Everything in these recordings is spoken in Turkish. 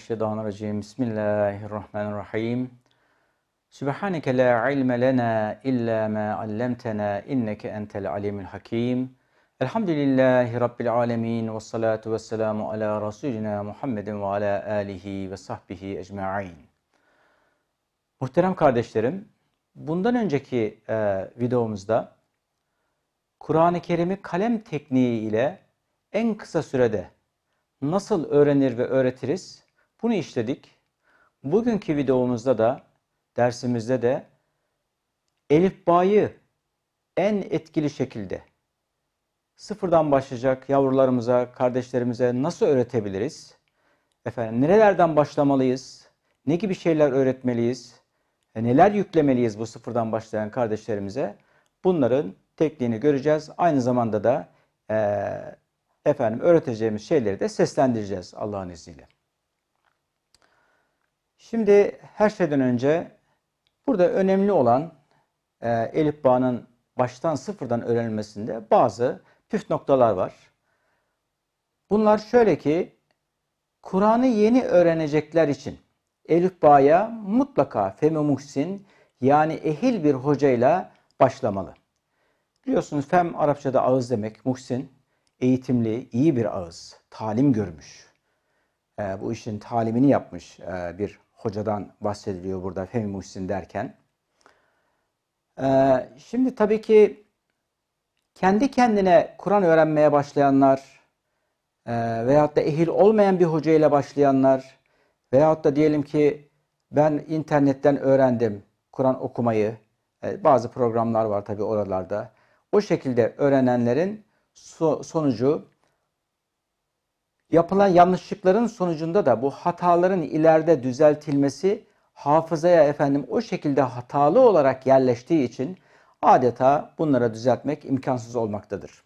Mineşşeytanirracim. Bismillahirrahmanirrahim. Sübhaneke la ilme lena illa ma allamtena inneke entel alimul hakim. Elhamdülillahi Rabbil alemin ve salatu ve selamu ala Rasulina Muhammedin ve ala alihi ve sahbihi ecma'in. Muhterem kardeşlerim, bundan önceki e, videomuzda Kur'an-ı Kerim'i kalem tekniği ile en kısa sürede nasıl öğrenir ve öğretiriz bunu işledik. Bugünkü videomuzda da dersimizde de elifbayı en etkili şekilde sıfırdan başlayacak yavrularımıza, kardeşlerimize nasıl öğretebiliriz? Efendim nerelerden başlamalıyız? Ne gibi şeyler öğretmeliyiz? E, neler yüklemeliyiz bu sıfırdan başlayan kardeşlerimize? Bunların tekniğini göreceğiz. Aynı zamanda da e, efendim öğreteceğimiz şeyleri de seslendireceğiz Allah'ın izniyle. Şimdi her şeyden önce burada önemli olan e, Elif Bağ'ın baştan sıfırdan öğrenilmesinde bazı püf noktalar var. Bunlar şöyle ki Kur'an'ı yeni öğrenecekler için Elif Bağ'a mutlaka Femi Muhsin yani ehil bir hocayla başlamalı. Biliyorsunuz Fem Arapçada ağız demek, Muhsin eğitimli, iyi bir ağız, talim görmüş. E, bu işin talimini yapmış e, bir hocadan bahsediliyor burada Fehmi Muhsin derken. Ee, şimdi tabii ki kendi kendine Kur'an öğrenmeye başlayanlar e, veyahut da ehil olmayan bir hoca ile başlayanlar veyahut da diyelim ki ben internetten öğrendim Kur'an okumayı. E, bazı programlar var tabii oralarda. O şekilde öğrenenlerin so sonucu Yapılan yanlışlıkların sonucunda da bu hataların ileride düzeltilmesi hafızaya efendim o şekilde hatalı olarak yerleştiği için adeta bunlara düzeltmek imkansız olmaktadır.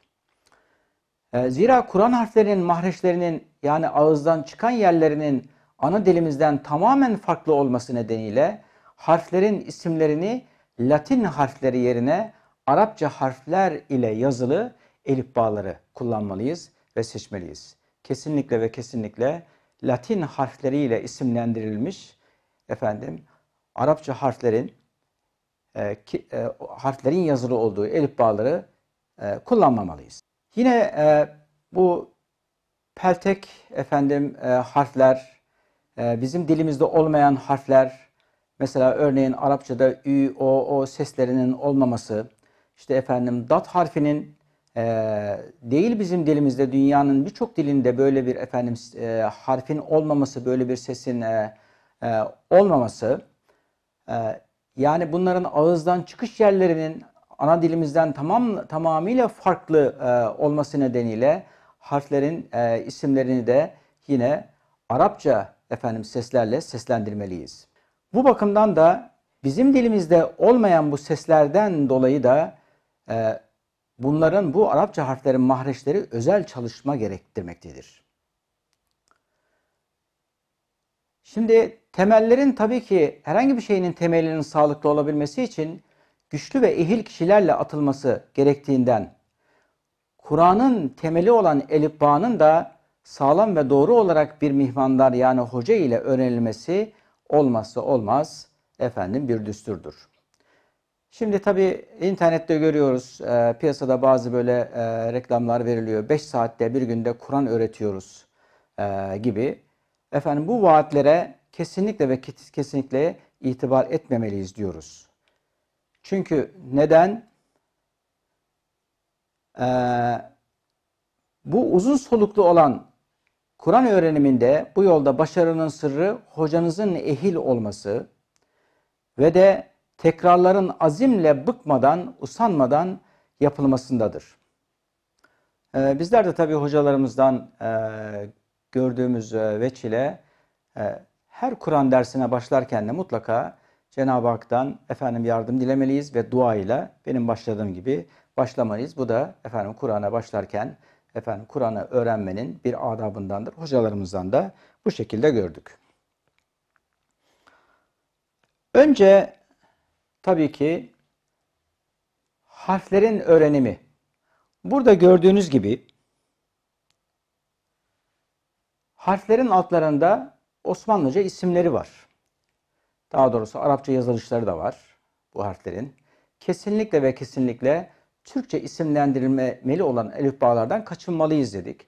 Ee, zira Kur'an harflerinin mahreçlerinin yani ağızdan çıkan yerlerinin ana dilimizden tamamen farklı olması nedeniyle harflerin isimlerini Latin harfleri yerine Arapça harfler ile yazılı elif bağları kullanmalıyız ve seçmeliyiz kesinlikle ve kesinlikle Latin harfleriyle isimlendirilmiş efendim Arapça harflerin e, ki, e, harflerin yazılı olduğu elif bağları e, kullanmamalıyız. Yine e, bu peltek efendim e, harfler e, bizim dilimizde olmayan harfler mesela örneğin Arapçada ü, o, o seslerinin olmaması işte efendim dat harfinin e, değil bizim dilimizde dünyanın birçok dilinde böyle bir efendim e, harfin olmaması, böyle bir sesin e, e, olmaması e, yani bunların ağızdan çıkış yerlerinin ana dilimizden tamam tamamıyla farklı e, olması nedeniyle harflerin e, isimlerini de yine Arapça efendim seslerle seslendirmeliyiz. Bu bakımdan da bizim dilimizde olmayan bu seslerden dolayı da e, Bunların bu Arapça harflerin mahreçleri özel çalışma gerektirmektedir. Şimdi temellerin tabii ki herhangi bir şeyinin temelinin sağlıklı olabilmesi için güçlü ve ehil kişilerle atılması gerektiğinden Kur'an'ın temeli olan elifbanın da sağlam ve doğru olarak bir mihmandar yani hoca ile öğrenilmesi olmazsa olmaz efendim bir düsturdur. Şimdi tabii internette görüyoruz e, piyasada bazı böyle e, reklamlar veriliyor. 5 saatte bir günde Kur'an öğretiyoruz e, gibi. Efendim bu vaatlere kesinlikle ve kesinlikle itibar etmemeliyiz diyoruz. Çünkü neden? Ee, bu uzun soluklu olan Kur'an öğreniminde bu yolda başarının sırrı hocanızın ehil olması ve de tekrarların azimle bıkmadan, usanmadan yapılmasındadır. Ee, bizler de tabii hocalarımızdan e, gördüğümüz e, veç ile e, her Kur'an dersine başlarken de mutlaka Cenab-ı Hak'tan efendim yardım dilemeliyiz ve dua ile benim başladığım gibi başlamalıyız. Bu da efendim Kur'an'a başlarken efendim Kur'an'ı öğrenmenin bir adabındandır. Hocalarımızdan da bu şekilde gördük. Önce tabii ki harflerin öğrenimi. Burada gördüğünüz gibi harflerin altlarında Osmanlıca isimleri var. Daha doğrusu Arapça yazılışları da var bu harflerin. Kesinlikle ve kesinlikle Türkçe isimlendirilmeli olan elifbalardan kaçınmalıyız dedik.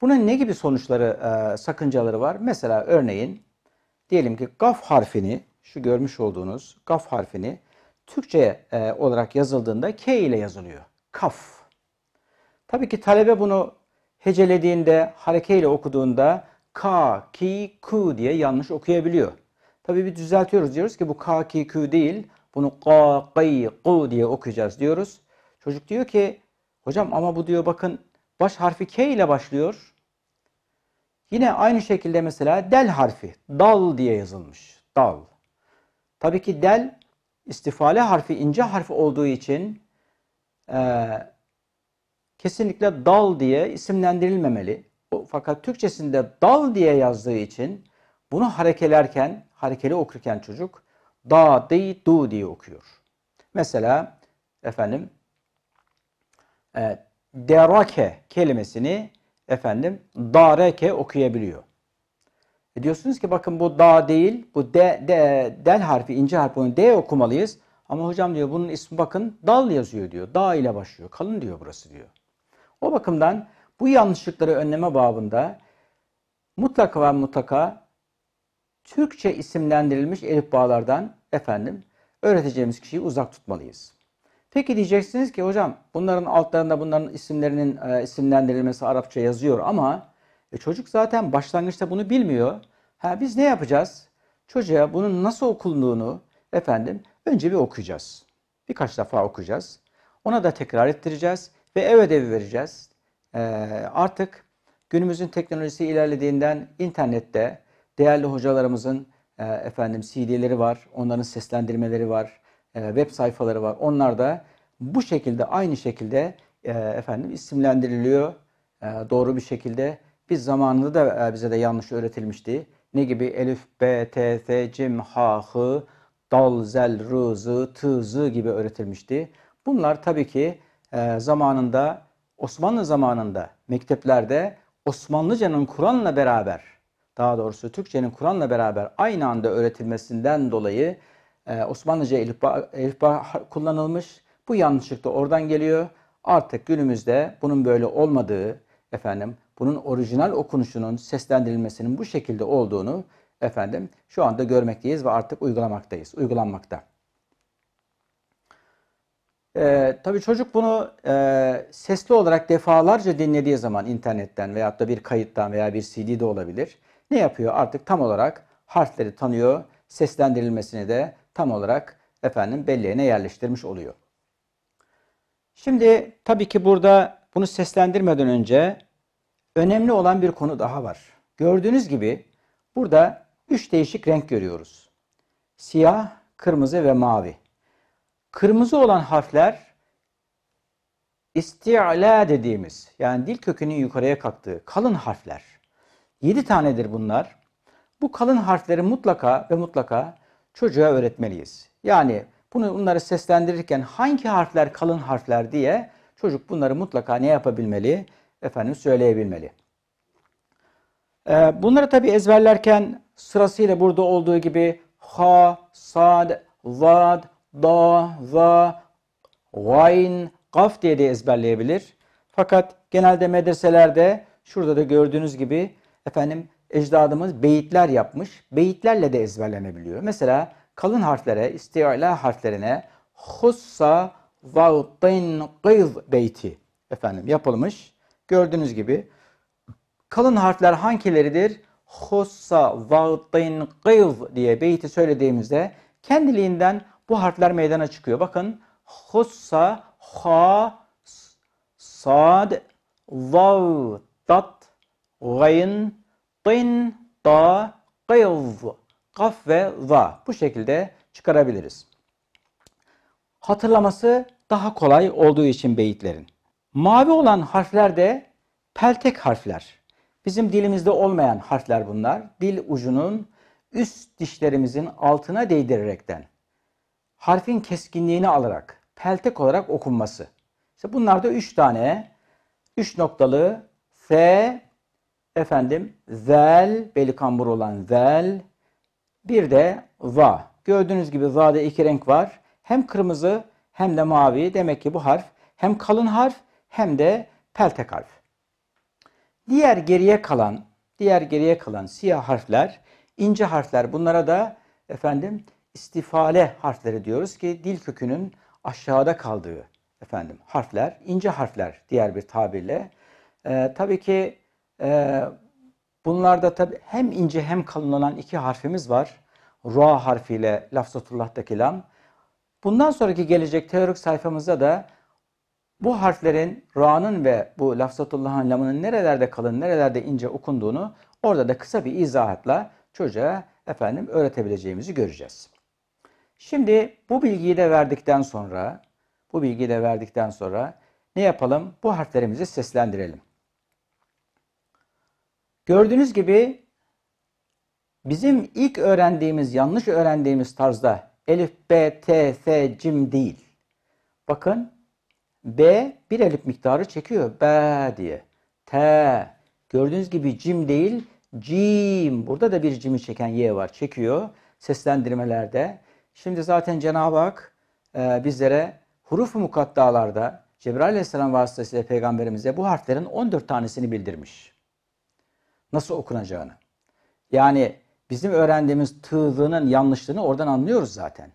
Bunun ne gibi sonuçları, e, sakıncaları var? Mesela örneğin diyelim ki gaf harfini, şu görmüş olduğunuz gaf harfini Türkçe e, olarak yazıldığında K ile yazılıyor. Kaf. Tabii ki talebe bunu hecelediğinde, harekeyle okuduğunda K, Ki, Ku diye yanlış okuyabiliyor. Tabii bir düzeltiyoruz diyoruz ki bu K, Ki, Ku değil. Bunu Ka, Qi, Qu diye okuyacağız diyoruz. Çocuk diyor ki hocam ama bu diyor bakın baş harfi K ile başlıyor. Yine aynı şekilde mesela del harfi dal diye yazılmış. Dal. Tabii ki del istifale harfi ince harf olduğu için e, kesinlikle dal diye isimlendirilmemeli. Fakat Türkçesinde dal diye yazdığı için bunu harekelerken, harekeli okurken çocuk da, di, du diye okuyor. Mesela efendim e, derake kelimesini efendim dareke okuyabiliyor. E diyorsunuz ki bakın bu da değil, bu de, de, del harfi, ince harf onu d okumalıyız. Ama hocam diyor bunun ismi bakın dal yazıyor diyor. Da ile başlıyor. Kalın diyor burası diyor. O bakımdan bu yanlışlıkları önleme babında mutlaka ve mutlaka Türkçe isimlendirilmiş elif bağlardan efendim öğreteceğimiz kişiyi uzak tutmalıyız. Peki diyeceksiniz ki hocam bunların altlarında bunların isimlerinin e, isimlendirilmesi Arapça yazıyor ama e çocuk zaten başlangıçta bunu bilmiyor. Ha biz ne yapacağız? Çocuğa bunun nasıl okunduğunu efendim önce bir okuyacağız. Birkaç defa okuyacağız. Ona da tekrar ettireceğiz ve ev ödevi vereceğiz. Ee, artık günümüzün teknolojisi ilerlediğinden internette değerli hocalarımızın e, efendim CD'leri var, onların seslendirmeleri var, e, web sayfaları var. Onlar da bu şekilde aynı şekilde e, efendim isimlendiriliyor. E, doğru bir şekilde biz zamanında da e, bize de yanlış öğretilmişti. Ne gibi? Elif, B, T, T Cim, H, H, Dal, Zel, R, Z, T, Z gibi öğretilmişti. Bunlar tabii ki e, zamanında Osmanlı zamanında mekteplerde Osmanlıcanın Kur'an'la beraber daha doğrusu Türkçenin Kur'an'la beraber aynı anda öğretilmesinden dolayı e, Osmanlıca elifba, elifba kullanılmış. Bu yanlışlık da oradan geliyor. Artık günümüzde bunun böyle olmadığı efendim bunun orijinal okunuşunun seslendirilmesinin bu şekilde olduğunu efendim şu anda görmekteyiz ve artık uygulamaktayız, uygulanmakta. Ee, tabii çocuk bunu e, sesli olarak defalarca dinlediği zaman internetten veyahut da bir kayıttan veya bir CD'de olabilir. Ne yapıyor? Artık tam olarak harfleri tanıyor, seslendirilmesini de tam olarak efendim belleğine yerleştirmiş oluyor. Şimdi tabii ki burada bunu seslendirmeden önce Önemli olan bir konu daha var. Gördüğünüz gibi burada üç değişik renk görüyoruz. Siyah, kırmızı ve mavi. Kırmızı olan harfler isti'la dediğimiz yani dil kökünün yukarıya kalktığı kalın harfler. 7 tanedir bunlar. Bu kalın harfleri mutlaka ve mutlaka çocuğa öğretmeliyiz. Yani bunu bunları seslendirirken hangi harfler kalın harfler diye çocuk bunları mutlaka ne yapabilmeli? efendim söyleyebilmeli. Ee, bunları tabi ezberlerken sırasıyla burada olduğu gibi ha, sad, zad, da, za, gayn, gaf diye de ezberleyebilir. Fakat genelde medreselerde şurada da gördüğünüz gibi efendim ecdadımız beyitler yapmış. Beyitlerle de ezberlenebiliyor. Mesela kalın harflere, istiala harflerine hussa vautin qız beyti efendim yapılmış. Gördüğünüz gibi kalın harfler hangileridir? Hossa vağdayn gıyv diye beyti söylediğimizde kendiliğinden bu harfler meydana çıkıyor. Bakın hossa ha sad vav tat gayn tin Da, gıyv kaf ve va bu şekilde çıkarabiliriz. Hatırlaması daha kolay olduğu için beyitlerin. Mavi olan harfler de peltek harfler. Bizim dilimizde olmayan harfler bunlar. Dil ucunun üst dişlerimizin altına değdirerekten, harfin keskinliğini alarak, peltek olarak okunması. İşte bunlar da üç tane, üç noktalı S, efendim, zel, beli kambur olan zel, bir de va. Gördüğünüz gibi va'da iki renk var. Hem kırmızı hem de mavi. Demek ki bu harf hem kalın harf hem de peltek harf. Diğer geriye kalan, diğer geriye kalan siyah harfler, ince harfler bunlara da efendim istifale harfleri diyoruz ki dil kökünün aşağıda kaldığı efendim harfler, ince harfler diğer bir tabirle. Ee, tabii ki e, bunlarda tabii hem ince hem kalın olan iki harfimiz var. Ra harfiyle Lafzatullah'taki lam. Bundan sonraki gelecek teorik sayfamızda da bu harflerin ra'nın ve bu lafzatullahın lamının nerelerde kalın, nerelerde ince okunduğunu orada da kısa bir izahatla çocuğa efendim öğretebileceğimizi göreceğiz. Şimdi bu bilgiyi de verdikten sonra bu bilgiyi de verdikten sonra ne yapalım? Bu harflerimizi seslendirelim. Gördüğünüz gibi bizim ilk öğrendiğimiz, yanlış öğrendiğimiz tarzda elif, b, t, f, cim değil. Bakın B bir elif miktarı çekiyor. B diye. T. Gördüğünüz gibi cim değil cim. Burada da bir cimi çeken Y var. Çekiyor seslendirmelerde. Şimdi zaten Cenab-ı Hak e, bizlere huruf mukaddalarda Cebrail Aleyhisselam vasıtasıyla peygamberimize bu harflerin 14 tanesini bildirmiş. Nasıl okunacağını. Yani bizim öğrendiğimiz tığlığının yanlışlığını oradan anlıyoruz zaten.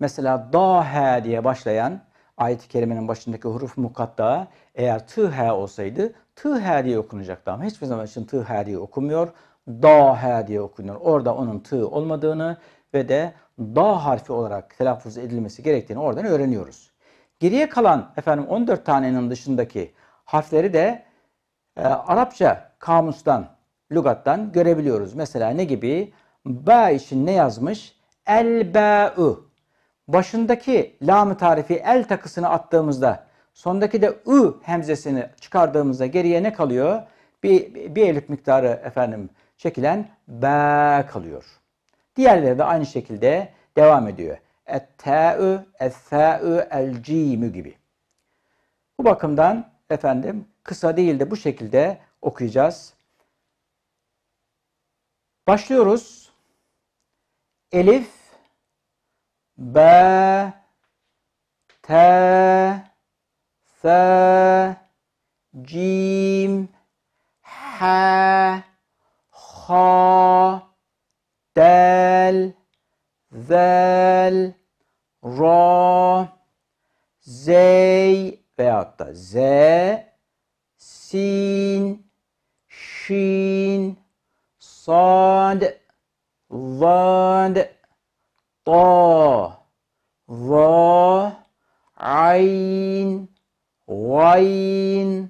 Mesela dahe diye başlayan ayet-i kerimenin başındaki huruf mukatta eğer tıhe olsaydı tıhe diye okunacaktı ama hiçbir zaman için tıhe diye okunmuyor. Dahe diye okunuyor. Orada onun tı olmadığını ve de da harfi olarak telaffuz edilmesi gerektiğini oradan öğreniyoruz. Geriye kalan efendim 14 tanenin dışındaki harfleri de e, Arapça kamustan, lügattan görebiliyoruz. Mesela ne gibi? Ba için ne yazmış? El ba'u başındaki lam tarifi el takısını attığımızda sondaki de ı hemzesini çıkardığımızda geriye ne kalıyor? Bir, bir elif miktarı efendim çekilen b kalıyor. Diğerleri de aynı şekilde devam ediyor. Et-ta'ı, es-sa'ı, el-cimü gibi. Bu bakımdan efendim kısa değil de bu şekilde okuyacağız. Başlıyoruz. Elif ب ت ث جيم ح خ دال ذال را zey veyahut da z sin şin sad vad ta za, ayn, gayn,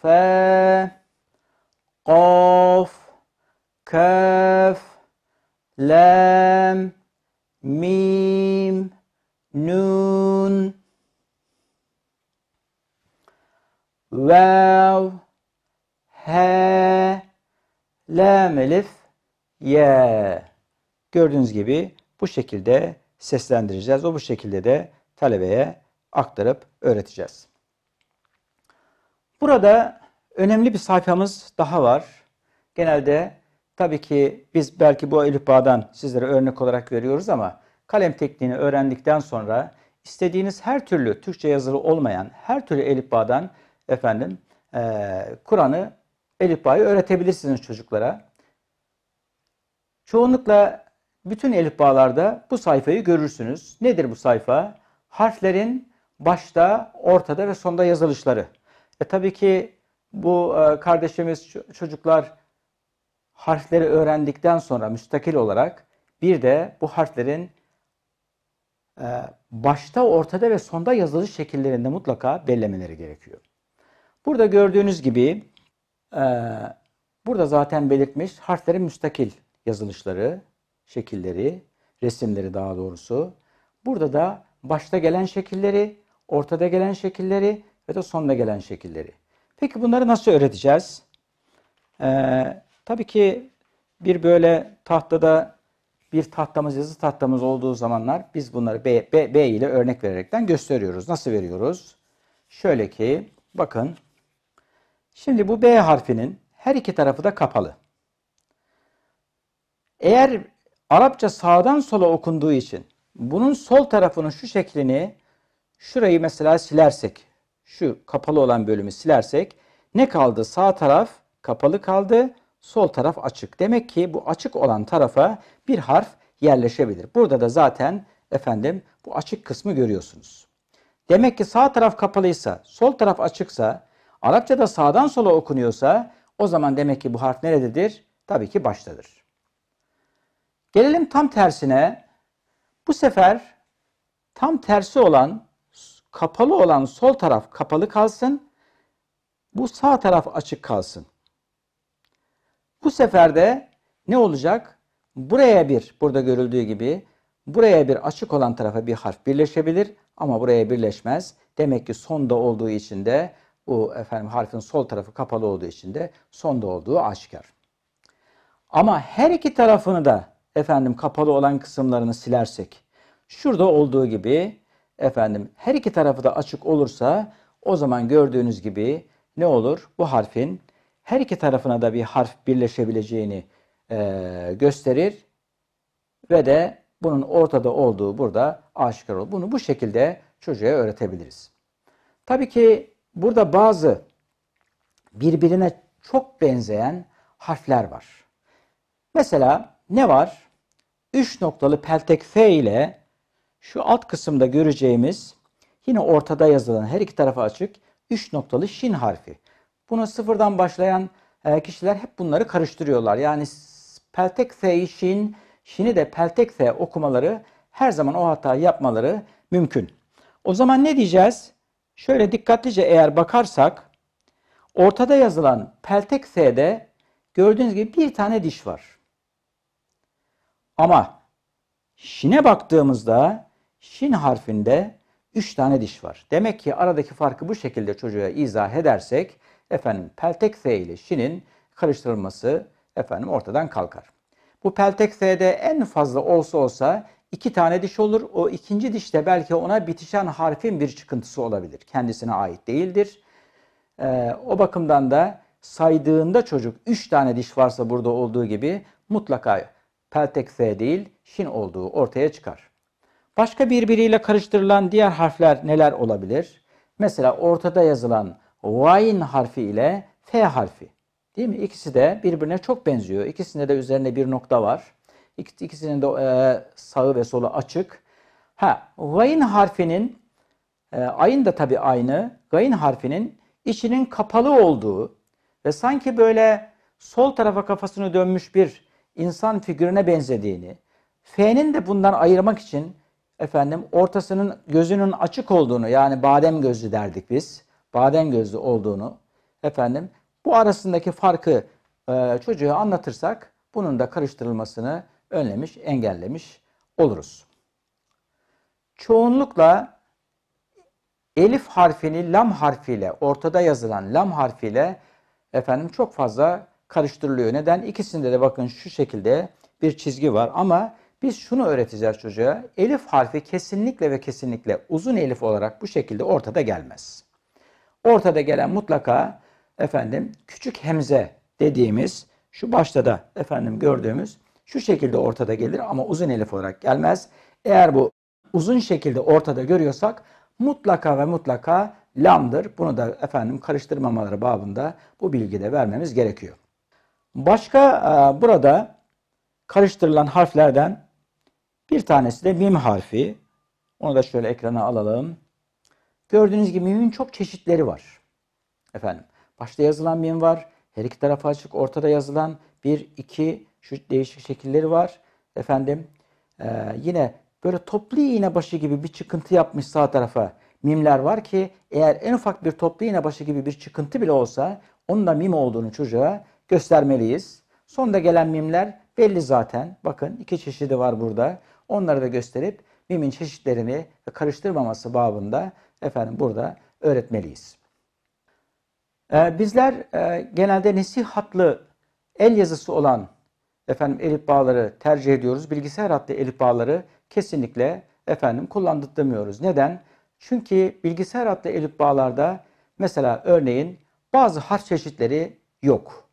fe, kaf, kaf, lam, mim, nun, vav, he, lam elif, ye. Gördüğünüz gibi bu şekilde seslendireceğiz. O bu şekilde de talebeye aktarıp öğreteceğiz. Burada önemli bir sayfamız daha var. Genelde tabii ki biz belki bu Elif Bağ'dan sizlere örnek olarak veriyoruz ama kalem tekniğini öğrendikten sonra istediğiniz her türlü Türkçe yazılı olmayan her türlü Elif Bağ'dan efendim e, Kur'an'ı Elif Bağ'ı öğretebilirsiniz çocuklara. Çoğunlukla bütün elifbalarda bu sayfayı görürsünüz. Nedir bu sayfa? Harflerin başta, ortada ve sonda yazılışları. E tabii ki bu e, kardeşimiz çocuklar harfleri öğrendikten sonra müstakil olarak bir de bu harflerin e, başta, ortada ve sonda yazılış şekillerinde mutlaka bellemeleri gerekiyor. Burada gördüğünüz gibi e, burada zaten belirtmiş harflerin müstakil yazılışları şekilleri, resimleri daha doğrusu. Burada da başta gelen şekilleri, ortada gelen şekilleri ve de sonda gelen şekilleri. Peki bunları nasıl öğreteceğiz? Ee, tabii ki bir böyle tahtada bir tahtamız, yazı tahtamız olduğu zamanlar biz bunları B, B, B ile örnek vererekten gösteriyoruz. Nasıl veriyoruz? Şöyle ki bakın şimdi bu B harfinin her iki tarafı da kapalı. Eğer Arapça sağdan sola okunduğu için bunun sol tarafının şu şeklini şurayı mesela silersek şu kapalı olan bölümü silersek ne kaldı? Sağ taraf kapalı kaldı. Sol taraf açık. Demek ki bu açık olan tarafa bir harf yerleşebilir. Burada da zaten efendim bu açık kısmı görüyorsunuz. Demek ki sağ taraf kapalıysa, sol taraf açıksa, Arapçada sağdan sola okunuyorsa o zaman demek ki bu harf nerededir? Tabii ki baştadır. Gelelim tam tersine. Bu sefer tam tersi olan kapalı olan sol taraf kapalı kalsın. Bu sağ taraf açık kalsın. Bu sefer de ne olacak? Buraya bir, burada görüldüğü gibi buraya bir açık olan tarafa bir harf birleşebilir ama buraya birleşmez. Demek ki sonda olduğu için de bu efendim harfin sol tarafı kapalı olduğu için de sonda olduğu aşikar. Ama her iki tarafını da efendim kapalı olan kısımlarını silersek şurada olduğu gibi efendim her iki tarafı da açık olursa o zaman gördüğünüz gibi ne olur? Bu harfin her iki tarafına da bir harf birleşebileceğini e, gösterir ve de bunun ortada olduğu burada aşikar olur. Bunu bu şekilde çocuğa öğretebiliriz. Tabii ki burada bazı birbirine çok benzeyen harfler var. Mesela ne var? 3 noktalı peltek F ile şu alt kısımda göreceğimiz yine ortada yazılan her iki tarafa açık 3 noktalı şin harfi. Buna sıfırdan başlayan e, kişiler hep bunları karıştırıyorlar. Yani peltek F'yi şin, şini de peltek F okumaları her zaman o hatayı yapmaları mümkün. O zaman ne diyeceğiz? Şöyle dikkatlice eğer bakarsak ortada yazılan peltek F'de gördüğünüz gibi bir tane diş var. Ama şine baktığımızda şin harfinde 3 tane diş var. Demek ki aradaki farkı bu şekilde çocuğa izah edersek efendim peltek S ile şinin karıştırılması efendim ortadan kalkar. Bu peltek S'de en fazla olsa olsa iki tane diş olur. O ikinci diş de belki ona bitişen harfin bir çıkıntısı olabilir. Kendisine ait değildir. Ee, o bakımdan da saydığında çocuk 3 tane diş varsa burada olduğu gibi mutlaka peltek F değil şin olduğu ortaya çıkar. Başka birbiriyle karıştırılan diğer harfler neler olabilir? Mesela ortada yazılan vayn harfi ile F harfi. Değil mi? İkisi de birbirine çok benziyor. İkisinde de üzerinde bir nokta var. İkisinin de e, sağı ve solu açık. Ha, gayn harfinin e, ayın da tabii aynı. Gayn harfinin içinin kapalı olduğu ve sanki böyle sol tarafa kafasını dönmüş bir insan figürüne benzediğini, F'nin de bundan ayırmak için efendim ortasının gözünün açık olduğunu yani badem gözlü derdik biz. Badem gözlü olduğunu efendim bu arasındaki farkı e, çocuğa anlatırsak bunun da karıştırılmasını önlemiş, engellemiş oluruz. Çoğunlukla elif harfini lam harfiyle, ortada yazılan lam harfiyle efendim çok fazla karıştırılıyor. Neden? İkisinde de bakın şu şekilde bir çizgi var ama biz şunu öğreteceğiz çocuğa. Elif harfi kesinlikle ve kesinlikle uzun elif olarak bu şekilde ortada gelmez. Ortada gelen mutlaka efendim küçük hemze dediğimiz şu başta da efendim gördüğümüz şu şekilde ortada gelir ama uzun elif olarak gelmez. Eğer bu uzun şekilde ortada görüyorsak mutlaka ve mutlaka lamdır. Bunu da efendim karıştırmamaları babında bu bilgide vermemiz gerekiyor. Başka e, burada karıştırılan harflerden bir tanesi de mim harfi. Onu da şöyle ekrana alalım. Gördüğünüz gibi mimin çok çeşitleri var. Efendim, başta yazılan mim var. Her iki tarafa açık ortada yazılan bir, iki şu değişik şekilleri var. Efendim, e, yine böyle toplu iğne başı gibi bir çıkıntı yapmış sağ tarafa mimler var ki eğer en ufak bir toplu iğne başı gibi bir çıkıntı bile olsa onun da mim olduğunu çocuğa göstermeliyiz. Sonda gelen mimler belli zaten. Bakın iki çeşidi var burada. Onları da gösterip mimin çeşitlerini karıştırmaması babında efendim burada öğretmeliyiz. Ee, bizler e, genelde nesi hatlı el yazısı olan efendim elif bağları tercih ediyoruz. Bilgisayar hatlı elif bağları kesinlikle efendim kullandırmıyoruz. Neden? Çünkü bilgisayar hatlı elif bağlarda mesela örneğin bazı harf çeşitleri yok.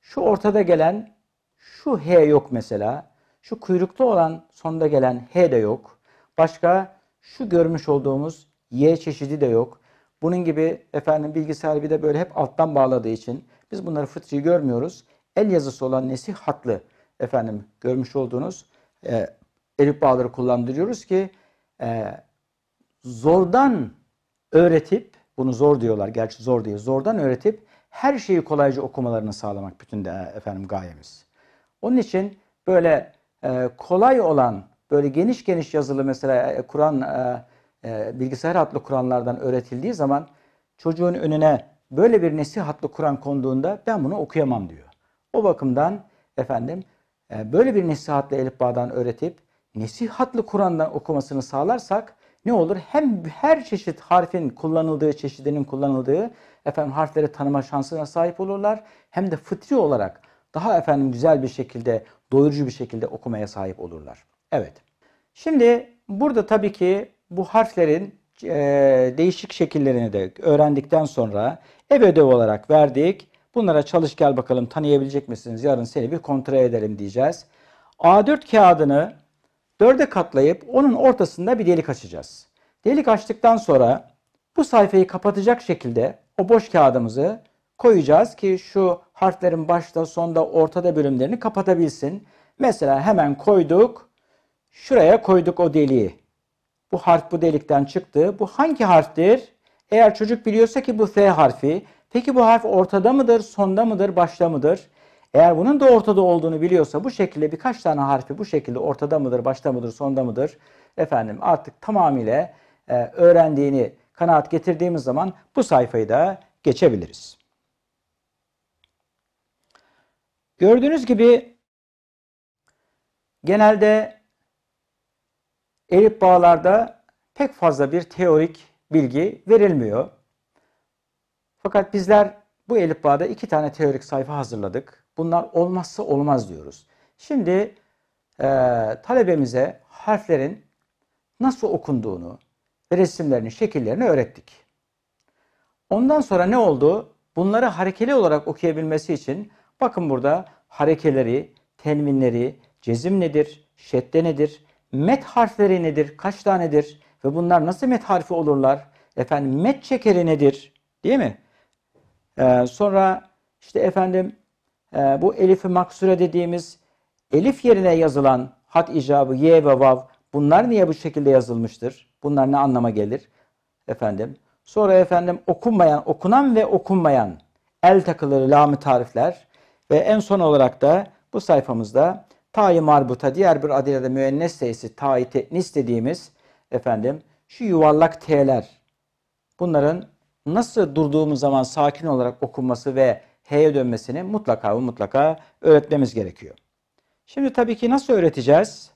Şu ortada gelen şu H yok mesela. Şu kuyrukta olan sonda gelen H de yok. Başka şu görmüş olduğumuz Y çeşidi de yok. Bunun gibi efendim bilgisayar bir de böyle hep alttan bağladığı için biz bunları fıtri görmüyoruz. El yazısı olan nesih hatlı efendim görmüş olduğunuz e, elif bağları kullandırıyoruz ki e, zordan öğretip bunu zor diyorlar gerçi zor diye zordan öğretip her şeyi kolayca okumalarını sağlamak bütün de efendim gayemiz. Onun için böyle e, kolay olan böyle geniş geniş yazılı mesela e, Kur'an e, e, bilgisayar hatlı Kur'anlardan öğretildiği zaman çocuğun önüne böyle bir nesih hatlı Kur'an konduğunda ben bunu okuyamam diyor. O bakımdan efendim e, böyle bir nesih hatlı elifbadan öğretip nesih hatlı Kur'an'dan okumasını sağlarsak ne olur? Hem her çeşit harfin kullanıldığı, çeşidinin kullanıldığı efendim harfleri tanıma şansına sahip olurlar. Hem de fıtri olarak daha efendim güzel bir şekilde, doyurucu bir şekilde okumaya sahip olurlar. Evet. Şimdi burada tabii ki bu harflerin e, değişik şekillerini de öğrendikten sonra ev ödev olarak verdik. Bunlara çalış gel bakalım tanıyabilecek misiniz? Yarın seni bir kontrol edelim diyeceğiz. A4 kağıdını 4'e katlayıp onun ortasında bir delik açacağız. Delik açtıktan sonra bu sayfayı kapatacak şekilde o boş kağıdımızı koyacağız ki şu harflerin başta, sonda, ortada bölümlerini kapatabilsin. Mesela hemen koyduk. Şuraya koyduk o deliği. Bu harf bu delikten çıktı. Bu hangi harftir? Eğer çocuk biliyorsa ki bu F harfi. Peki bu harf ortada mıdır, sonda mıdır, başta mıdır? Eğer bunun da ortada olduğunu biliyorsa bu şekilde birkaç tane harfi bu şekilde ortada mıdır, başta mıdır, sonda mıdır? Efendim artık tamamıyla e, öğrendiğini kanaat getirdiğimiz zaman bu sayfayı da geçebiliriz. Gördüğünüz gibi genelde elif bağlarda pek fazla bir teorik bilgi verilmiyor. Fakat bizler bu elif bağda iki tane teorik sayfa hazırladık. Bunlar olmazsa olmaz diyoruz. Şimdi e, talebemize harflerin nasıl okunduğunu ve resimlerini, şekillerini öğrettik. Ondan sonra ne oldu? Bunları harekeli olarak okuyabilmesi için bakın burada harekeleri, tenvinleri, cezim nedir, şedde nedir, met harfleri nedir, kaç tanedir ve bunlar nasıl met harfi olurlar? Efendim met çekeri nedir? Değil mi? Ee, sonra işte efendim e, bu elif-i maksure dediğimiz elif yerine yazılan hat icabı y ve vav bunlar niye bu şekilde yazılmıştır? Bunlar ne anlama gelir? Efendim. Sonra efendim okunmayan, okunan ve okunmayan el takıları, lami tarifler ve en son olarak da bu sayfamızda tayi marbuta diğer bir adıyla da müennes sayısı tayi teknis dediğimiz efendim şu yuvarlak t'ler bunların nasıl durduğumuz zaman sakin olarak okunması ve H'ye dönmesini mutlaka ve mutlaka öğretmemiz gerekiyor. Şimdi tabii ki nasıl öğreteceğiz?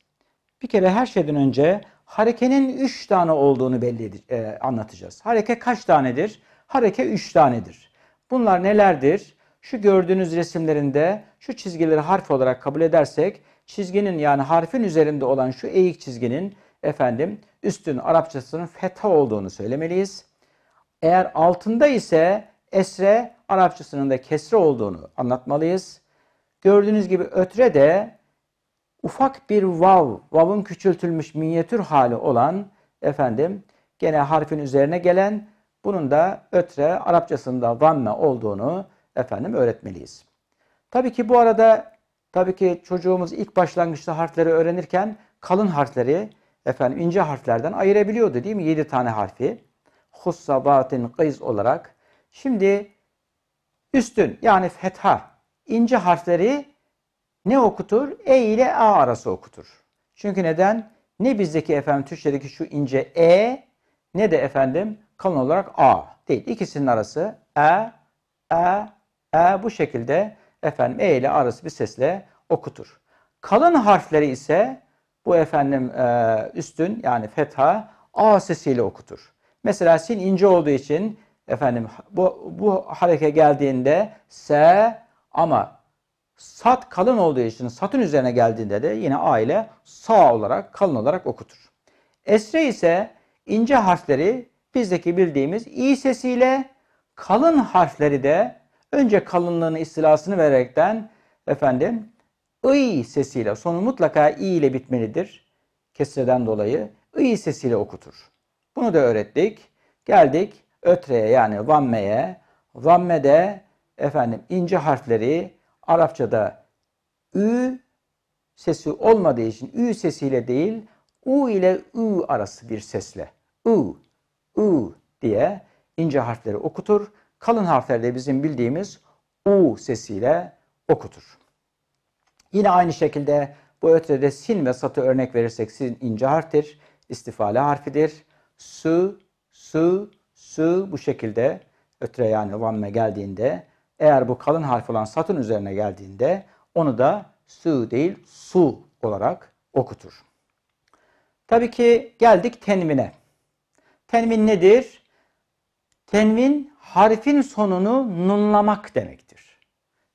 Bir kere her şeyden önce harekenin 3 tane olduğunu belli e, anlatacağız. Hareke kaç tanedir? Hareke 3 tanedir. Bunlar nelerdir? Şu gördüğünüz resimlerinde şu çizgileri harf olarak kabul edersek çizginin yani harfin üzerinde olan şu eğik çizginin efendim üstün Arapçasının fetha olduğunu söylemeliyiz. Eğer altında ise esre Arapçasının da kesre olduğunu anlatmalıyız. Gördüğünüz gibi ötre de ufak bir vav, vav'ın küçültülmüş minyatür hali olan efendim gene harfin üzerine gelen bunun da ötre Arapçasında vamme olduğunu efendim öğretmeliyiz. Tabii ki bu arada tabii ki çocuğumuz ilk başlangıçta harfleri öğrenirken kalın harfleri efendim ince harflerden ayırabiliyordu değil mi? 7 tane harfi. Hussabatin kıyz olarak Şimdi üstün yani fetha ince harfleri ne okutur? E ile A arası okutur. Çünkü neden? Ne bizdeki efendim Türkçedeki şu ince E ne de efendim kalın olarak A değil. İkisinin arası E, E, E bu şekilde efendim E ile arası bir sesle okutur. Kalın harfleri ise bu efendim e, üstün yani fetha A sesiyle okutur. Mesela sin ince olduğu için efendim bu, bu hareke geldiğinde se ama sat kalın olduğu için satın üzerine geldiğinde de yine a ile sağ olarak kalın olarak okutur. Esre ise ince harfleri bizdeki bildiğimiz i sesiyle kalın harfleri de önce kalınlığını istilasını vererekten efendim i sesiyle sonu mutlaka i ile bitmelidir. Kesreden dolayı i sesiyle okutur. Bunu da öğrettik. Geldik ötreye yani vammeye, vammede efendim ince harfleri Arapçada ü sesi olmadığı için ü sesiyle değil u ile ü arası bir sesle u u diye ince harfleri okutur. Kalın harflerde bizim bildiğimiz u sesiyle okutur. Yine aynı şekilde bu ötrede sin ve satı örnek verirsek sin ince harftir, istifale harfidir. Su, su, Sı bu şekilde ötre yani vamme geldiğinde eğer bu kalın harf olan satın üzerine geldiğinde onu da sı değil su olarak okutur. Tabii ki geldik tenvine. Tenvin nedir? Tenvin harfin sonunu nunlamak demektir.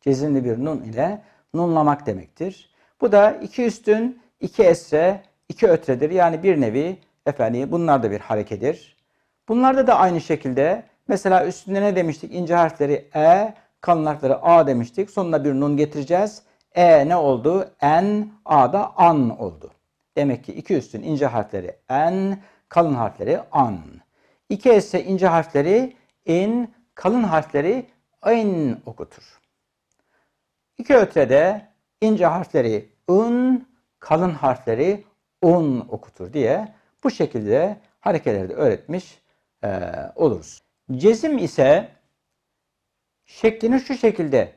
Cezimli bir nun ile nunlamak demektir. Bu da iki üstün, iki esre, iki ötredir. Yani bir nevi efendim bunlar da bir harekedir. Bunlarda da aynı şekilde mesela üstünde ne demiştik? İnce harfleri E, kalın harfleri A demiştik. Sonuna bir nun getireceğiz. E ne oldu? N, A da an oldu. Demek ki iki üstün ince harfleri en, kalın harfleri an. İki ise ince harfleri in, kalın harfleri ın okutur. İki öte de ince harfleri ın, kalın harfleri un okutur diye bu şekilde hareketleri de öğretmiş e, oluruz. Cezim ise şeklini şu şekilde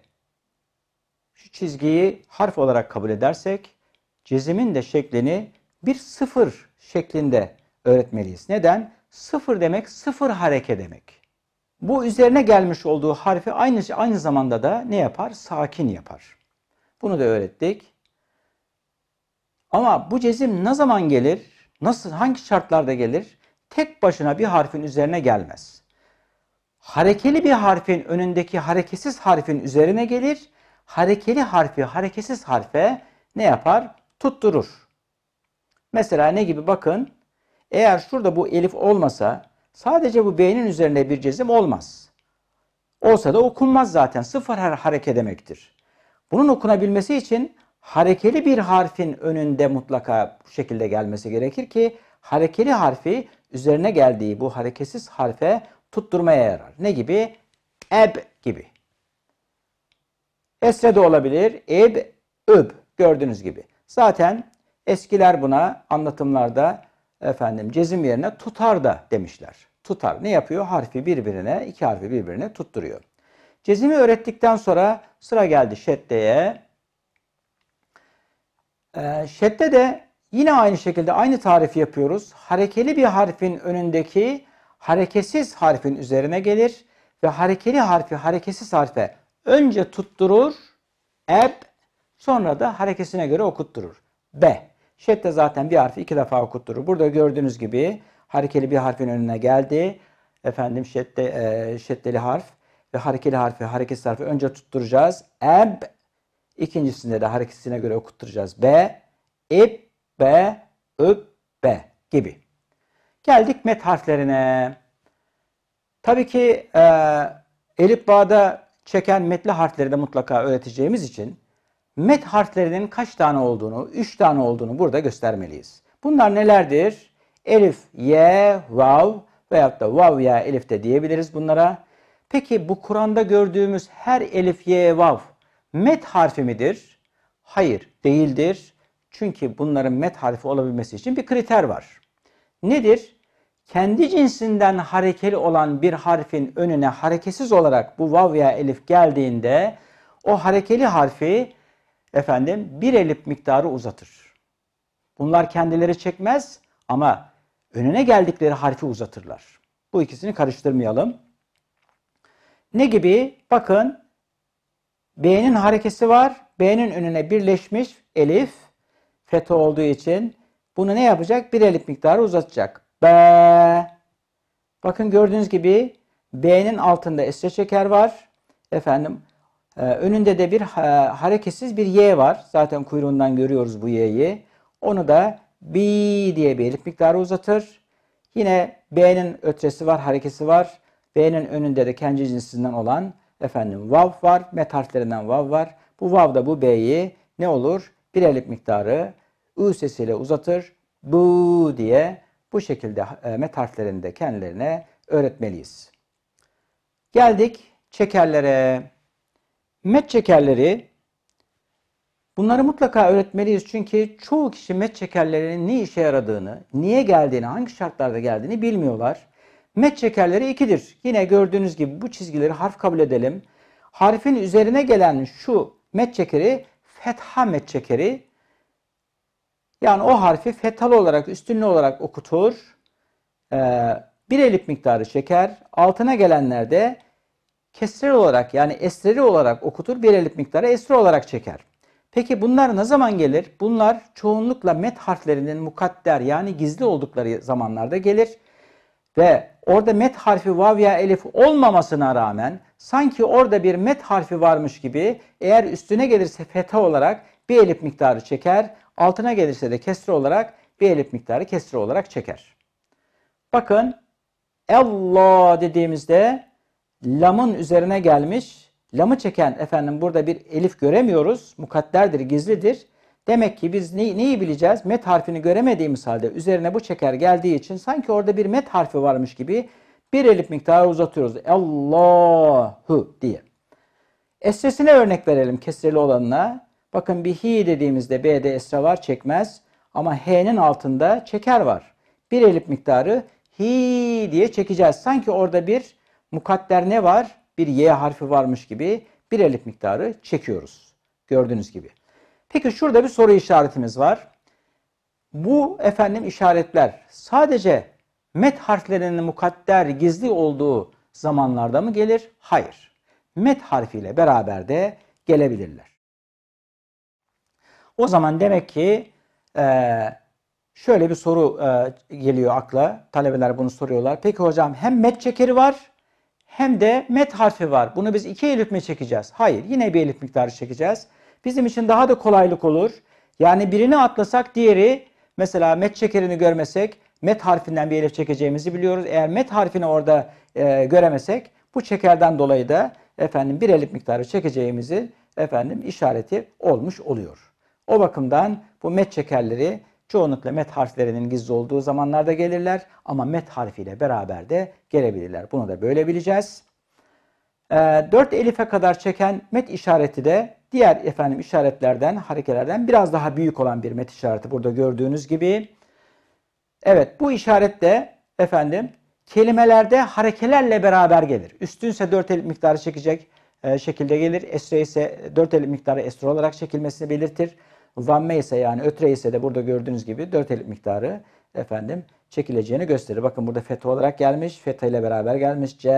şu çizgiyi harf olarak kabul edersek cezimin de şeklini bir sıfır şeklinde öğretmeliyiz. Neden? Sıfır demek sıfır hareke demek. Bu üzerine gelmiş olduğu harfi aynı aynı zamanda da ne yapar? Sakin yapar. Bunu da öğrettik. Ama bu cezim ne zaman gelir? Nasıl hangi şartlarda gelir? tek başına bir harfin üzerine gelmez. Harekeli bir harfin önündeki hareketsiz harfin üzerine gelir. Harekeli harfi hareketsiz harfe ne yapar? Tutturur. Mesela ne gibi bakın. Eğer şurada bu elif olmasa sadece bu beynin üzerine bir cezim olmaz. Olsa da okunmaz zaten. Sıfır her hareke demektir. Bunun okunabilmesi için harekeli bir harfin önünde mutlaka bu şekilde gelmesi gerekir ki harekeli harfi üzerine geldiği bu hareketsiz harfe tutturmaya yarar. Ne gibi? Eb gibi. Esre de olabilir. Eb, öb. Gördüğünüz gibi. Zaten eskiler buna anlatımlarda efendim cezim yerine tutar da demişler. Tutar ne yapıyor? Harfi birbirine, iki harfi birbirine tutturuyor. Cezimi öğrettikten sonra sıra geldi şeddeye. Ee, şedde de Yine aynı şekilde aynı tarifi yapıyoruz. Harekeli bir harfin önündeki hareketsiz harfin üzerine gelir ve harekeli harfi hareketsiz harfe önce tutturur, eb, sonra da harekesine göre okutturur. B. Şedde zaten bir harfi iki defa okutturur. Burada gördüğünüz gibi harekeli bir harfin önüne geldi. Efendim şedde, e, şeddeli harf ve harekeli harfi hareketsiz harfi önce tutturacağız. Eb, ikincisinde de hareketsine göre okutturacağız. B, ib, be, öp, be gibi. Geldik met harflerine. Tabii ki e, elif bağda çeken metli harfleri de mutlaka öğreteceğimiz için met harflerinin kaç tane olduğunu, üç tane olduğunu burada göstermeliyiz. Bunlar nelerdir? Elif, ye, vav veyahut da vav ya elif de diyebiliriz bunlara. Peki bu Kur'an'da gördüğümüz her elif, ye, vav met harfi midir? Hayır, değildir. Çünkü bunların met harfi olabilmesi için bir kriter var. Nedir? Kendi cinsinden harekeli olan bir harfin önüne hareketsiz olarak bu vav veya elif geldiğinde o harekeli harfi efendim bir elif miktarı uzatır. Bunlar kendileri çekmez ama önüne geldikleri harfi uzatırlar. Bu ikisini karıştırmayalım. Ne gibi? Bakın B'nin harekesi var. B'nin önüne birleşmiş elif. FETÖ olduğu için bunu ne yapacak? Bir elip miktarı uzatacak. B. Bakın gördüğünüz gibi B'nin altında esre çeker var. Efendim e, önünde de bir e, hareketsiz bir Y var. Zaten kuyruğundan görüyoruz bu Y'yi. Onu da B diye bir elip miktarı uzatır. Yine B'nin ötresi var, harekesi var. B'nin önünde de kendi cinsinden olan efendim vav var. Met harflerinden vav var. Bu vav da bu B'yi ne olur? Bir elip miktarı ü sesiyle uzatır. Bu diye bu şekilde e, met harflerinde kendilerine öğretmeliyiz. Geldik çekerlere. Met çekerleri bunları mutlaka öğretmeliyiz çünkü çoğu kişi met çekerlerinin ne işe yaradığını, niye geldiğini, hangi şartlarda geldiğini bilmiyorlar. Met çekerleri ikidir. Yine gördüğünüz gibi bu çizgileri harf kabul edelim. Harfin üzerine gelen şu met çekeri fetha met çekeri yani o harfi fetal olarak, üstünlü olarak okutur. Ee, bir elip miktarı çeker. Altına gelenler de kesrel olarak yani esreri olarak okutur. Bir elip miktarı esri olarak çeker. Peki bunlar ne zaman gelir? Bunlar çoğunlukla met harflerinin mukadder yani gizli oldukları zamanlarda gelir. Ve orada met harfi vav ya elif olmamasına rağmen sanki orada bir met harfi varmış gibi eğer üstüne gelirse fetha olarak bir elif miktarı çeker Altına gelirse de kesre olarak bir elif miktarı kesre olarak çeker. Bakın Allah dediğimizde lamın üzerine gelmiş. Lamı çeken efendim burada bir elif göremiyoruz. Mukadderdir, gizlidir. Demek ki biz ne, neyi bileceğiz? Met harfini göremediğimiz halde üzerine bu çeker geldiği için sanki orada bir met harfi varmış gibi bir elif miktarı uzatıyoruz. Allahu diye. Esresine örnek verelim kesreli olanına. Bakın bir hi dediğimizde B'de esra var çekmez. Ama H'nin altında çeker var. Bir elip miktarı hi diye çekeceğiz. Sanki orada bir mukadder ne var? Bir Y harfi varmış gibi bir elif miktarı çekiyoruz. Gördüğünüz gibi. Peki şurada bir soru işaretimiz var. Bu efendim işaretler sadece met harflerinin mukadder gizli olduğu zamanlarda mı gelir? Hayır. Met harfiyle beraber de gelebilirler. O zaman demek ki e, şöyle bir soru e, geliyor akla. Talebeler bunu soruyorlar. Peki hocam hem met çekeri var hem de met harfi var. Bunu biz iki elif mi çekeceğiz? Hayır. Yine bir elif miktarı çekeceğiz. Bizim için daha da kolaylık olur. Yani birini atlasak diğeri mesela met çekerini görmesek met harfinden bir elif çekeceğimizi biliyoruz. Eğer met harfini orada e, göremesek bu çekerden dolayı da efendim bir elif miktarı çekeceğimizi efendim işareti olmuş oluyor. O bakımdan bu met çekerleri çoğunlukla met harflerinin gizli olduğu zamanlarda gelirler ama met harfiyle beraber de gelebilirler. Bunu da böyle bileceğiz. 4 ee, elife kadar çeken met işareti de diğer efendim işaretlerden, harekelerden biraz daha büyük olan bir met işareti burada gördüğünüz gibi. Evet bu işaret de efendim kelimelerde harekelerle beraber gelir. Üstünse 4 elif miktarı çekecek e, şekilde gelir. Esre ise 4 elif miktarı esre olarak çekilmesini belirtir. Zamme ise yani ötre ise de burada gördüğünüz gibi 4 elif miktarı efendim çekileceğini gösterir. Bakın burada fetih olarak gelmiş. Fetih ile beraber gelmiş. C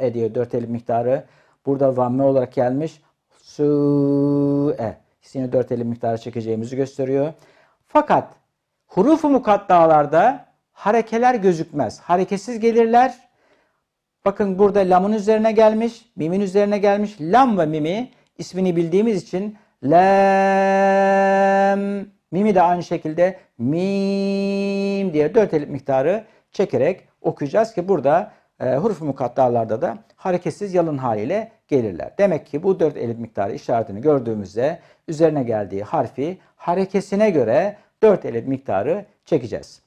ediyor 4 elif miktarı. Burada zamme olarak gelmiş. Su e. Yine 4 elif miktarı çekeceğimizi gösteriyor. Fakat hurufu mukattalarda harekeler gözükmez. Hareketsiz gelirler. Bakın burada lamın üzerine gelmiş, mimin üzerine gelmiş. Lam ve mimi ismini bildiğimiz için Lem. Mimi de aynı şekilde mim diye dört elif miktarı çekerek okuyacağız ki burada e, huruf mukattalarda da hareketsiz yalın haliyle gelirler. Demek ki bu dört elif miktarı işaretini gördüğümüzde üzerine geldiği harfi harekesine göre dört elif miktarı çekeceğiz.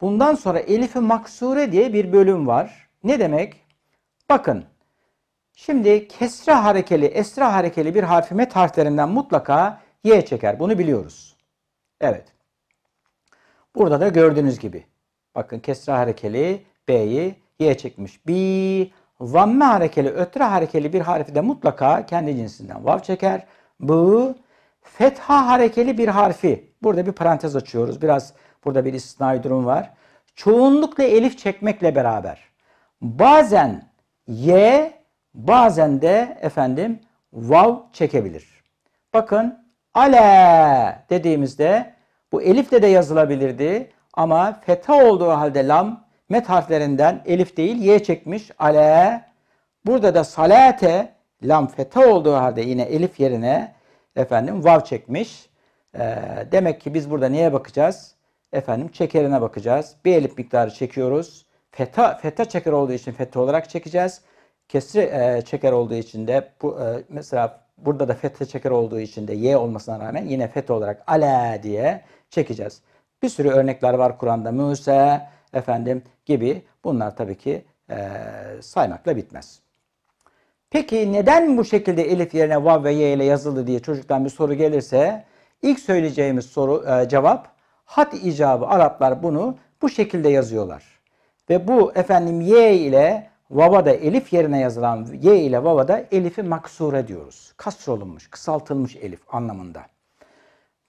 Bundan sonra elifi maksure diye bir bölüm var. Ne demek? Bakın Şimdi kesre harekeli, esra harekeli bir harfi met harflerinden mutlaka y çeker. Bunu biliyoruz. Evet. Burada da gördüğünüz gibi. Bakın kesra harekeli b'yi y çekmiş. Bi, vamme harekeli, ötre harekeli bir harfi de mutlaka kendi cinsinden vav çeker. Bu, fetha harekeli bir harfi. Burada bir parantez açıyoruz. Biraz burada bir istisnai durum var. Çoğunlukla elif çekmekle beraber. Bazen y Bazen de efendim vav çekebilir. Bakın ale dediğimizde bu elifle de yazılabilirdi ama feta olduğu halde lam met harflerinden elif değil ye çekmiş ale. Burada da salate lam feta olduğu halde yine elif yerine efendim vav çekmiş. E, demek ki biz burada neye bakacağız? Efendim çekerine bakacağız. Bir elif miktarı çekiyoruz. Feta, feta çeker olduğu için feta olarak çekeceğiz. Kesri e, çeker olduğu için de bu, e, mesela burada da fethe çeker olduğu için de y olmasına rağmen yine fethe olarak ale diye çekeceğiz. Bir sürü örnekler var Kur'an'da. Musa efendim gibi. Bunlar tabii ki e, saymakla bitmez. Peki neden bu şekilde elif yerine vav ve y ile yazıldı diye çocuktan bir soru gelirse ilk söyleyeceğimiz soru e, cevap hat icabı Araplar bunu bu şekilde yazıyorlar. Ve bu efendim y ile Vavada elif yerine yazılan y ile vavada elifi maksure diyoruz. Kasrolunmuş, kısaltılmış elif anlamında.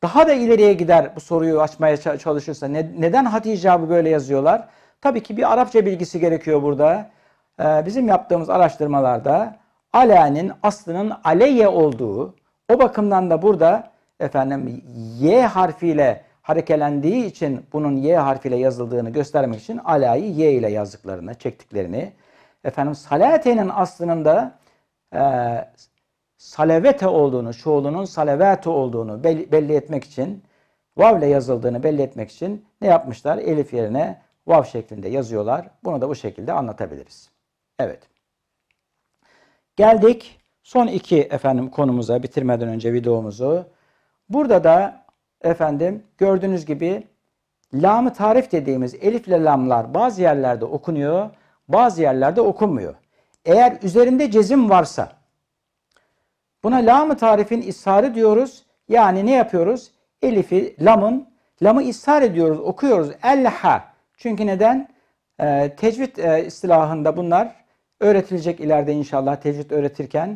Daha da ileriye gider bu soruyu açmaya çalışırsa ne, neden Hatice böyle yazıyorlar? Tabii ki bir Arapça bilgisi gerekiyor burada. Ee, bizim yaptığımız araştırmalarda Ala'nın aslının aleye olduğu o bakımdan da burada efendim y harfiyle harekelendiği için bunun y harfiyle yazıldığını göstermek için alayı y ile yazdıklarını, çektiklerini efendim salatenin aslının da e, salavete olduğunu, çoğulunun salavete olduğunu belli, belli etmek için vav ile yazıldığını belli etmek için ne yapmışlar? Elif yerine vav şeklinde yazıyorlar. Bunu da bu şekilde anlatabiliriz. Evet. Geldik son iki efendim konumuza bitirmeden önce videomuzu. Burada da efendim gördüğünüz gibi lamı tarif dediğimiz elif ile lamlar bazı yerlerde okunuyor bazı yerlerde okunmuyor. Eğer üzerinde cezim varsa buna lamı tarifin ishari diyoruz. Yani ne yapıyoruz? Elifi, lamın, lamı ishar ediyoruz, okuyoruz. Elha. Çünkü neden? Ee, tecvid e, istilahında bunlar öğretilecek ileride inşallah tecvid öğretirken.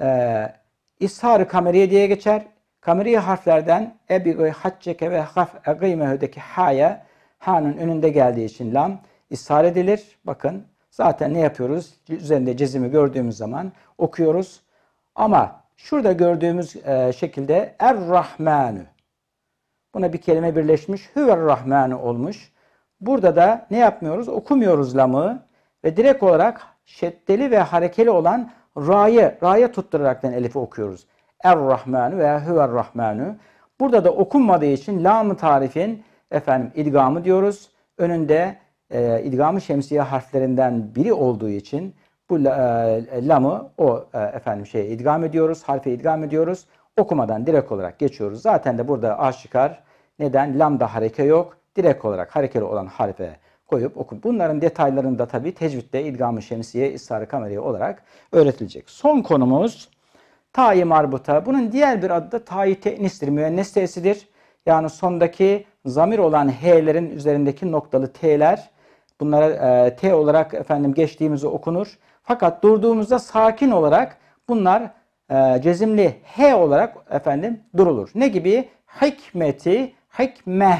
E, ee, ishar-ı kameriye diye geçer. Kameriye harflerden ebigı, hacceke ve haf, egıymehödeki ha'ya ha'nın önünde geldiği için lam ishar edilir. Bakın Zaten ne yapıyoruz? Üzerinde cezimi gördüğümüz zaman okuyoruz. Ama şurada gördüğümüz e, şekilde er rahmanu Buna bir kelime birleşmiş. hüver rahmanu olmuş. Burada da ne yapmıyoruz? Okumuyoruz lamı ve direkt olarak şeddeli ve harekeli olan ra'yı, ra'ya den elifi okuyoruz. er rahmanu veya hüver rahmanu Burada da okunmadığı için lam-ı tarifin efendim idgamı diyoruz. Önünde e, idgamı şemsiye harflerinden biri olduğu için bu e, lamı o e, efendim şeye idgam ediyoruz, harfe idgam ediyoruz. Okumadan direkt olarak geçiyoruz. Zaten de burada çıkar Neden? Lamda hareke yok. Direkt olarak harekeli olan harfe koyup oku. Bunların detaylarını da tabi tecvitte idgamı şemsiye, israr-ı olarak öğretilecek. Son konumuz tayi marbuta. Bunun diğer bir adı da tayi tenistir, müennes tesidir. Yani sondaki zamir olan H'lerin üzerindeki noktalı T'ler Bunlara e, T olarak efendim geçtiğimizi okunur. Fakat durduğumuzda sakin olarak bunlar e, cezimli H olarak efendim durulur. Ne gibi? Hikmeti hikmeh,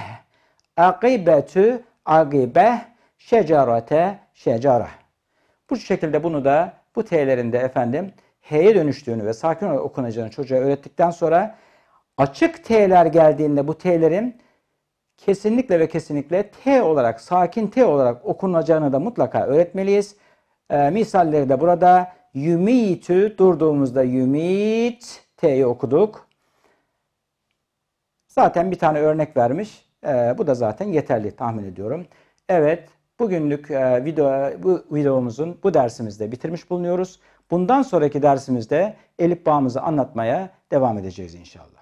akibetü agibeh, Şecarate Şecara. Bu şekilde bunu da bu T'lerinde efendim H'ye dönüştüğünü ve sakin olarak okunacağını çocuğa öğrettikten sonra açık T'ler geldiğinde bu T'lerin kesinlikle ve kesinlikle T olarak, sakin T olarak okunacağını da mutlaka öğretmeliyiz. E, misalleri de burada yumitü durduğumuzda yumit T'yi okuduk. Zaten bir tane örnek vermiş. E, bu da zaten yeterli tahmin ediyorum. Evet bugünlük e, video, bu videomuzun bu dersimizde bitirmiş bulunuyoruz. Bundan sonraki dersimizde elif bağımızı anlatmaya devam edeceğiz inşallah.